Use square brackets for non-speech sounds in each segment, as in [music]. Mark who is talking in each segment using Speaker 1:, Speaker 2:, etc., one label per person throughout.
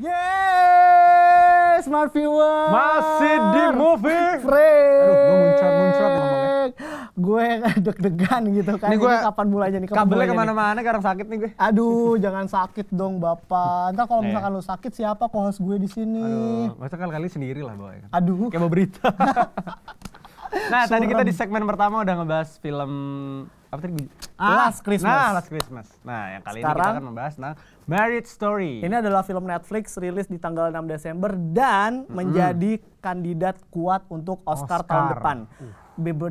Speaker 1: Yes, smart viewer. Masih di movie. Frank. Aduh, gue muncrat-muncrat ngomongnya. Gue deg-degan gitu kan. Ini gue kapan mulainya nih? Kapan kabelnya kemana-mana karena sakit nih gue. Aduh, jangan sakit dong bapak. Ntar kalau eh. misalkan lu sakit siapa co-host gue di sini? Aduh,
Speaker 2: masa kali-kali sendiri lah bawa. Aduh. Kayak mau berita.
Speaker 1: [laughs] nah, tadi kita di
Speaker 2: segmen pertama udah ngebahas film apa tadi? Ah, Last Christmas. Nah, Last Christmas. Nah, yang kali Sekarang, ini kita akan membahas tentang Marriage Story. Ini
Speaker 1: adalah film Netflix rilis di tanggal 6 Desember dan mm -hmm. menjadi kandidat kuat untuk Oscar, Oscar. tahun depan. Uh.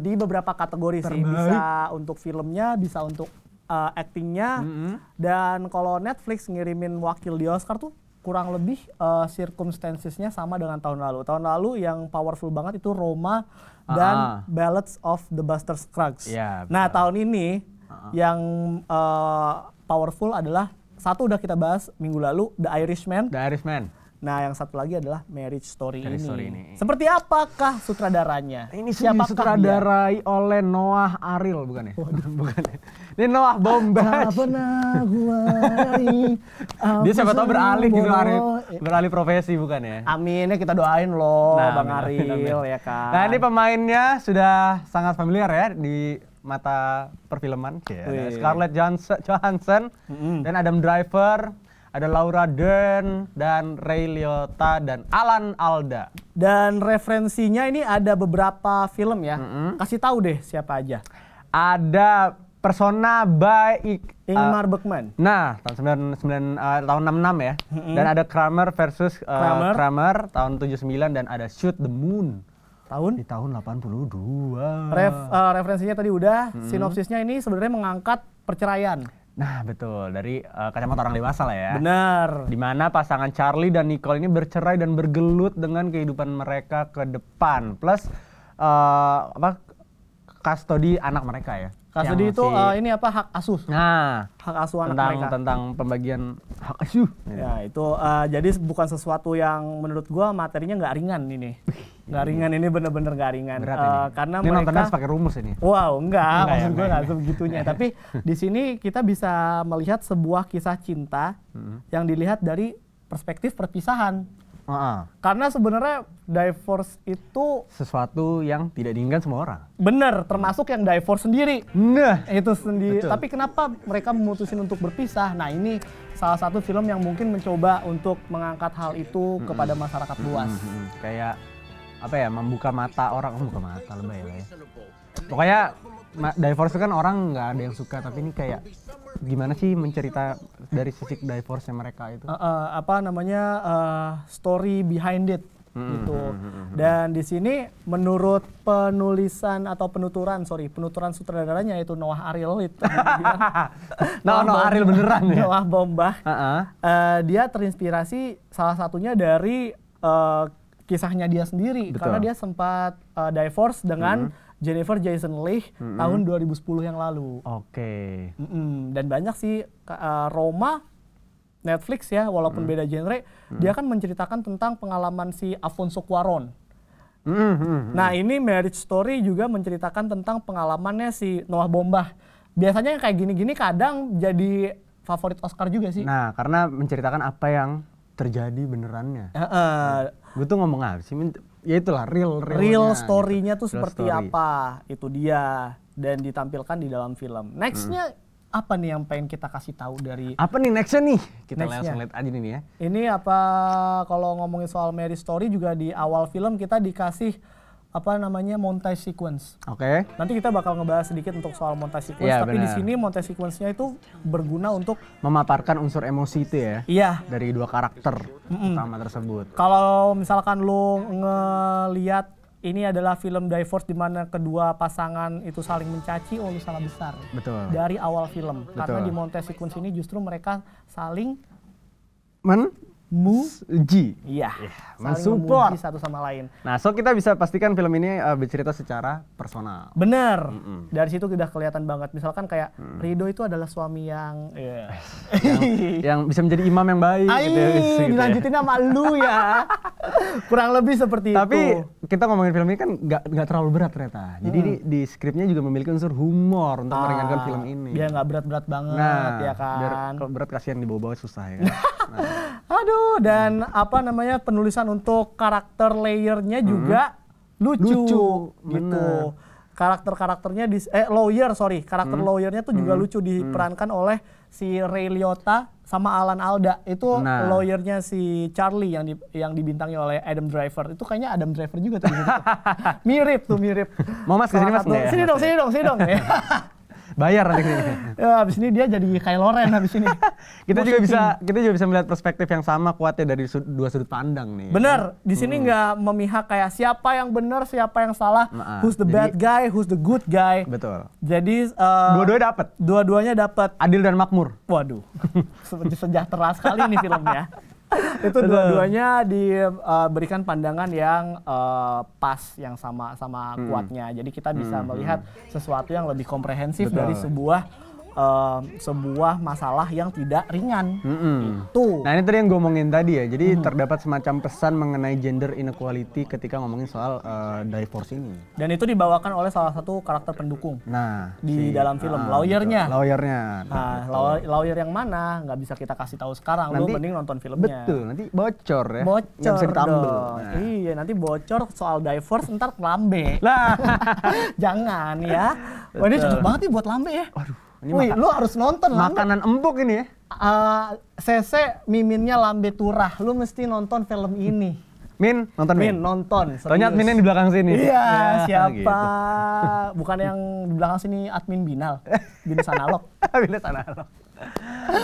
Speaker 1: Di beberapa kategori Terbaik. sih, bisa untuk filmnya, bisa untuk uh, actingnya, mm -hmm. dan kalau Netflix ngirimin wakil di Oscar tuh kurang lebih uh, circumstancesnya sama dengan tahun lalu. Tahun lalu yang powerful banget itu Roma ah, dan uh ah. -huh. Ballads of the Buster Scruggs. Yeah, nah tahun ini uh ah, -huh. yang uh, powerful adalah satu udah kita bahas minggu lalu The Irishman. The Irishman. Nah, yang satu lagi adalah Marriage Story, Marriage ini. Story ini. Seperti apakah sutradaranya? Ini siapa sutradarai
Speaker 2: dia? oleh Noah Aril bukan ya? Waduh, [laughs] bukan. Ya? Ini Noah Bombach Apa gua [laughs] Dia siapa tahu beralih gitu Aril. Beralih profesi bukan ya? Amin ya kita doain loh nah, Bang amin, Aril amin. ya kan. Nah, ini pemainnya sudah sangat familiar ya di mata perfilman. Yeah. Scarlett Johansson, Johansson mm -hmm. dan Adam Driver, ada Laura Dern dan Ray Liotta dan Alan Alda.
Speaker 1: Dan referensinya ini ada beberapa film ya. Mm -hmm. Kasih tahu deh siapa aja. Ada Persona
Speaker 2: by Ik, Ingmar uh, Bergman. Nah, tahun 99 uh, tahun 66 ya. Mm -hmm. Dan ada Kramer versus uh, Kramer. Kramer tahun 79 dan ada Shoot the Moon tahun di tahun 82. Ref,
Speaker 1: uh, referensinya tadi udah, mm -hmm. sinopsisnya ini sebenarnya mengangkat perceraian.
Speaker 2: Nah betul, dari uh, kacamata orang dewasa lah ya. Benar. Dimana pasangan Charlie dan Nicole ini bercerai dan bergelut dengan kehidupan mereka ke depan. Plus uh, apa kastodi anak mereka ya. Custody itu si... uh, eh, ini
Speaker 1: apa hak asuh. Nah, hak asuh anak tentang, mereka. Tentang pembagian hak asuh. Ya, itu uh, jadi bukan sesuatu yang menurut gua materinya nggak ringan ini. Nggak iya. ringan ini bener-bener nggak ringan. Berat uh, ini. Karena ini mereka nontonnya pakai rumus ini. Wow, enggak, maksud ya, gua enggak sebegitunya. Tapi di sini kita bisa melihat sebuah kisah cinta hmm. yang dilihat dari perspektif perpisahan. Uh -huh. Karena sebenarnya divorce itu sesuatu yang tidak diinginkan semua orang. Bener, termasuk yang divorce sendiri. Nah, itu sendiri. Betul. Tapi kenapa mereka memutusin untuk berpisah? Nah, ini salah satu film yang mungkin mencoba untuk mengangkat hal itu mm -hmm. kepada masyarakat luas. Mm -hmm.
Speaker 2: Kayak apa ya? Membuka mata orang, membuka oh, mata lebay lah ya. Pokoknya divorce kan orang nggak ada yang suka, tapi ini kayak gimana sih mencerita dari sisi divorce mereka itu?
Speaker 1: Uh, uh, apa namanya uh, story behind it hmm, gitu. Hmm, hmm, hmm, Dan di sini menurut penulisan atau penuturan sorry penuturan sutradaranya itu Noah Ariel itu. [laughs] Noah Noah Ariel beneran ya. Noah Bomba Uh -uh. Uh, dia terinspirasi salah satunya dari uh, kisahnya dia sendiri Betul. karena dia sempat uh, divorce dengan hmm Jennifer Jason Leigh mm -hmm. tahun 2010 yang lalu. Oke. Okay. Mm -mm. Dan banyak sih uh, Roma Netflix ya walaupun mm beda genre, mm dia kan menceritakan tentang pengalaman si Afonso Cuaron. Mm -hmm. Mm-hmm. Nah, ini Marriage Story juga menceritakan tentang pengalamannya si Noah Bombah. Biasanya yang kayak gini-gini kadang jadi favorit Oscar juga sih. Nah, karena menceritakan
Speaker 2: apa yang terjadi benerannya. Uh, uh, gue tuh ngomong apa sih ya itulah real real real gitu. storynya gitu. tuh real seperti story. apa
Speaker 1: itu dia dan ditampilkan di dalam film nextnya hmm. apa nih yang pengen kita kasih tahu dari apa
Speaker 2: nih nextnya nih kita next langsung lihat
Speaker 1: aja nih ya ini apa kalau ngomongin soal Mary Story juga di awal film kita dikasih apa namanya montage sequence. Oke. Okay. Nanti kita bakal ngebahas sedikit untuk soal montage sequence, ya, tapi di sini montage sequence-nya itu berguna untuk
Speaker 2: memaparkan unsur emosi itu ya. Iya. Dari dua karakter mm -mm. utama tersebut.
Speaker 1: Kalau misalkan lu ngelihat ini adalah film divorce di mana kedua pasangan itu saling mencaci oh salah besar. Betul. Dari awal film. Betul. Karena di montage sequence ini justru mereka saling
Speaker 2: men Muji.
Speaker 1: Iya. Yeah. Mensupport satu sama lain.
Speaker 2: Nah, so kita bisa pastikan film ini uh, bercerita secara personal. Bener. Mm -mm.
Speaker 1: Dari situ udah kelihatan banget. Misalkan kayak mm. Rido itu adalah suami yang yeah.
Speaker 2: [laughs] yang, yang bisa menjadi imam yang baik Ayy, gitu, gitu dilanjutin
Speaker 1: ya. sama lu ya. [laughs]
Speaker 2: kurang lebih seperti tapi, itu tapi kita ngomongin film ini kan nggak nggak terlalu berat ternyata jadi hmm. di, di skripnya juga memiliki unsur humor untuk ah, meringankan film ini biar nggak berat-berat
Speaker 1: banget nah, ya kan biar
Speaker 2: kalau berat kasihan dibawa-bawa susah ya nah.
Speaker 1: [laughs] aduh dan hmm. apa namanya penulisan untuk karakter layernya juga hmm. lucu, lucu gitu bener karakter-karakternya di eh lawyer sorry karakter hmm. lawyernya tuh juga hmm. lucu hmm. diperankan hmm. oleh si Ray Liotta sama Alan Alda itu nah. lawyernya si Charlie yang di, yang dibintangi oleh Adam Driver itu kayaknya Adam Driver juga tuh, tuh. [laughs] mirip tuh mirip mau mas kesini mas ya? sini ya? dong sini dong sini [laughs] dong Bayar nanti. [laughs] ya, abis ini dia jadi kayak Loren abis ini. [laughs] kita juga bisa
Speaker 2: kita juga bisa melihat perspektif yang sama kuatnya dari sud dua sudut pandang nih. Bener, hmm. di sini
Speaker 1: nggak hmm. memihak kayak siapa yang benar, siapa yang salah, nah, ah, who's the jadi, bad guy, who's the good guy. Betul. Jadi uh, dua-duanya dapat. Dua-duanya dapat. Adil dan makmur. Waduh. [laughs] sejahtera sekali nih filmnya. [laughs] itu dua-duanya diberikan eh, uh, pandangan yang uh, pas yang sama sama hmm. kuatnya jadi kita bisa hmm. hmm. melihat sesuatu yang lebih komprehensif Betul. dari sebuah um, sebuah masalah yang tidak ringan.
Speaker 2: Mm-hmm. Itu. Nah ini tadi yang gue ngomongin tadi ya. Jadi mm-hmm. terdapat semacam pesan mengenai gender inequality ketika ngomongin soal uh, divorce ini.
Speaker 1: Dan itu dibawakan oleh salah satu karakter pendukung.
Speaker 2: Nah di si, dalam film uh, lawyernya. Gitu. lawyernya. Ah, nah betul.
Speaker 1: lawyer yang mana nggak bisa kita kasih tahu sekarang. Nanti, Lu mending nonton filmnya. Betul.
Speaker 2: Nanti bocor ya. Bocor. bisa dong. Nah.
Speaker 1: Iya nanti bocor soal divorce ntar lambe. Lah [laughs] jangan ya. Wah ini cocok banget nih buat lambe ya. Waduh. Ini Wih, lu harus nonton lah. Makanan empuk ini ya. Uh, Sese miminnya lambe turah. Lu mesti nonton film ini.
Speaker 2: Min, nonton Min. Min, nonton. Ternyata Min yang di belakang sini. Iya, [laughs] ya, siapa? Gitu.
Speaker 1: [laughs] Bukan yang di belakang sini admin Binal. [laughs] Bin Sanalok. bin Sanalok.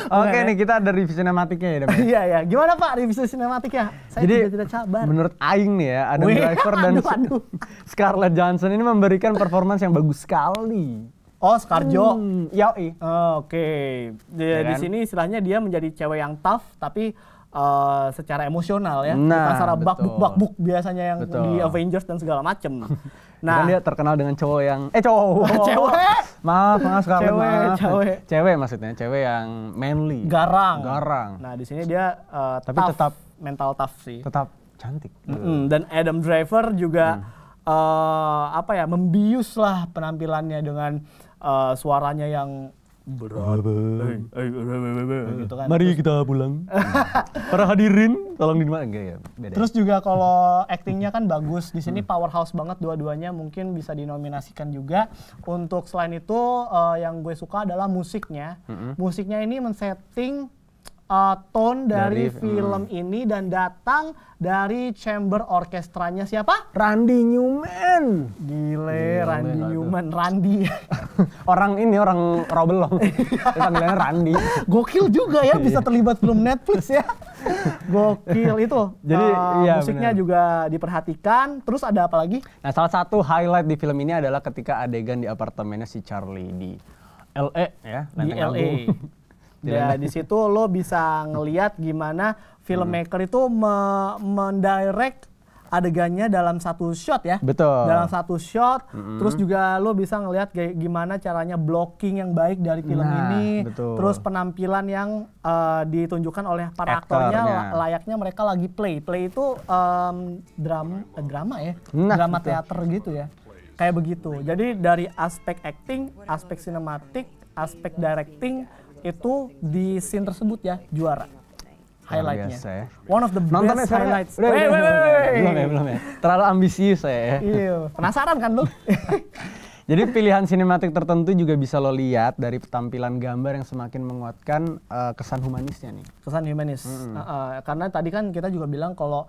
Speaker 1: Oke okay, ya? nih kita ada review sinematiknya ya, ya? Iya iya. Gimana Pak review sinematiknya? Saya Jadi, tidak tidak
Speaker 2: Menurut Aing nih ya, Adam Wih, Driver dan aduh, aduh. Scarlett Johansson ini memberikan performance yang bagus sekali. Oh, Scarjo. Hmm,
Speaker 1: ya, Oh, Oke. Okay. Ya, di kan? sini istilahnya dia menjadi cewek yang tough tapi uh, secara emosional ya. Nah, Bukan secara bak buk bak biasanya yang betul. di Avengers dan segala macem.
Speaker 2: [laughs] nah, dia terkenal dengan cowok yang eh cowok. [laughs] cewek. Maaf, maaf Scarlett, cewek, maaf. Cewek. cewek maksudnya, cewek yang manly. Garang.
Speaker 1: Garang. Nah, di sini dia uh, tapi tough, tetap mental tough sih. Tetap cantik. Mm -hmm. Dan Adam Driver juga hmm. uh, apa ya, membius lah penampilannya dengan uh, suaranya yang berat.
Speaker 2: Mari kita pulang. [laughs] Para hadirin, tolong di ya.
Speaker 1: Terus juga kalau actingnya kan bagus. Di sini powerhouse banget dua-duanya mungkin bisa dinominasikan juga. Untuk selain itu uh, yang gue suka adalah musiknya. Musiknya ini men-setting uh, tone dari, dari film hmm. ini dan datang dari chamber orkestranya siapa? Randy Newman. Gile, Gile Randy Newman, Randy.
Speaker 2: [laughs] orang ini orang Robelong.
Speaker 1: Panggilannya iya. Randy. Gokil juga ya bisa terlibat film Netflix ya. Gokil itu. Jadi uh, iya, musiknya bener. juga diperhatikan. Terus ada apa lagi? Nah, salah satu
Speaker 2: highlight di film ini adalah ketika adegan di apartemennya si Charlie di LA ya, di LA.
Speaker 1: Ya, di situ lo bisa ngeliat gimana filmmaker hmm. itu me mendirect adegannya dalam satu shot ya. Betul. Dalam satu shot, mm-hmm. terus juga lo bisa ngelihat gimana caranya blocking yang baik dari film nah, ini, betul. terus penampilan yang uh, ditunjukkan oleh para Aktornya. layaknya mereka lagi play. Play itu um, drama eh, drama ya, nah, drama betul. teater gitu ya. Kayak begitu. Jadi dari aspek acting, aspek sinematik, aspek directing itu di scene tersebut ya juara
Speaker 2: highlightnya. Biasa, ya.
Speaker 1: One of the best ya, highlights. wait, wait, wait, Belum ya, belum
Speaker 2: ya. Terlalu ambisius saya. Iya. Penasaran kan lu? [laughs] Jadi pilihan sinematik tertentu juga bisa lo lihat dari tampilan
Speaker 1: gambar yang semakin menguatkan uh, kesan humanisnya nih. Kesan humanis. Mm -hmm. uh, uh, karena tadi kan kita juga bilang kalau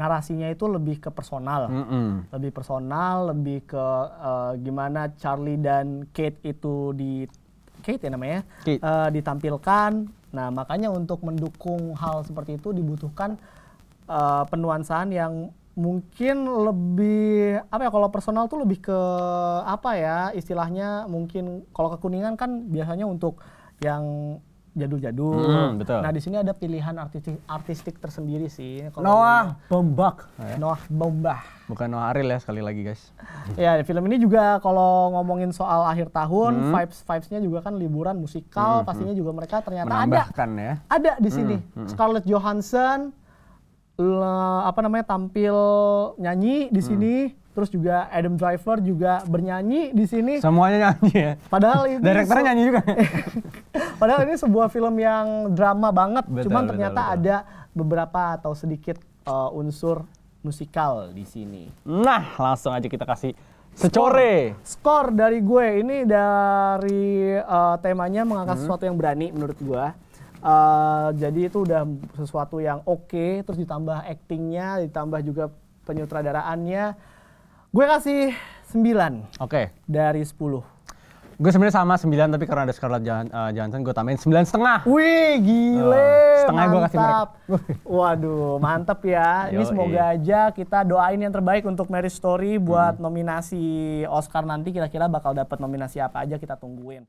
Speaker 1: narasinya itu lebih ke personal, mm -hmm. lebih personal, lebih ke uh, gimana Charlie dan Kate itu di Kate ya namanya ya. Kate. Uh, ditampilkan. Nah makanya untuk mendukung hal seperti itu dibutuhkan uh, penuansaan yang mungkin lebih apa ya kalau personal tuh lebih ke apa ya istilahnya mungkin kalau kekuningan kan biasanya untuk yang jadul-jadul. Hmm, betul. Nah di sini ada pilihan artistik, artistik tersendiri sih. Kalau Noah Bombak. Oh, ya? Noah Bombah. Bukan Noah Ariel ya sekali lagi guys. [laughs] ya film ini juga kalau ngomongin soal akhir tahun, hmm. vibes vibesnya juga kan liburan musikal, hmm, pastinya juga mereka ternyata Menambahkan
Speaker 2: ada. Ya. Ada di sini hmm, hmm. Scarlett
Speaker 1: Johansson, le, apa namanya tampil nyanyi di hmm. sini Terus juga Adam Driver juga bernyanyi di sini.
Speaker 2: Semuanya nyanyi ya. Padahal [laughs] ini direkturnya nyanyi
Speaker 1: juga. [laughs] padahal ini sebuah film yang drama banget, betul, cuman betul, ternyata betul. ada beberapa atau sedikit uh, unsur musikal di sini.
Speaker 2: Nah, langsung aja kita kasih Secore.
Speaker 1: Skor dari gue ini dari uh, temanya mengangkat hmm. sesuatu yang berani menurut gue. Uh, jadi itu udah sesuatu yang oke, okay, terus ditambah actingnya, ditambah juga penyutradaraannya Gue kasih
Speaker 2: 9. Oke. Okay. Dari 10. Gue sebenarnya sama 9 tapi karena ada Scarlett Joh eh, uh, Johansson gue tambahin 9 setengah. Wih, gile. Uh, eh, setengah gue kasih mereka.
Speaker 1: Waduh, mantep ya. Ini semoga aja kita doain yang terbaik untuk Mary Story buat hmm. nominasi Oscar nanti kira-kira bakal dapat nominasi apa aja kita tungguin.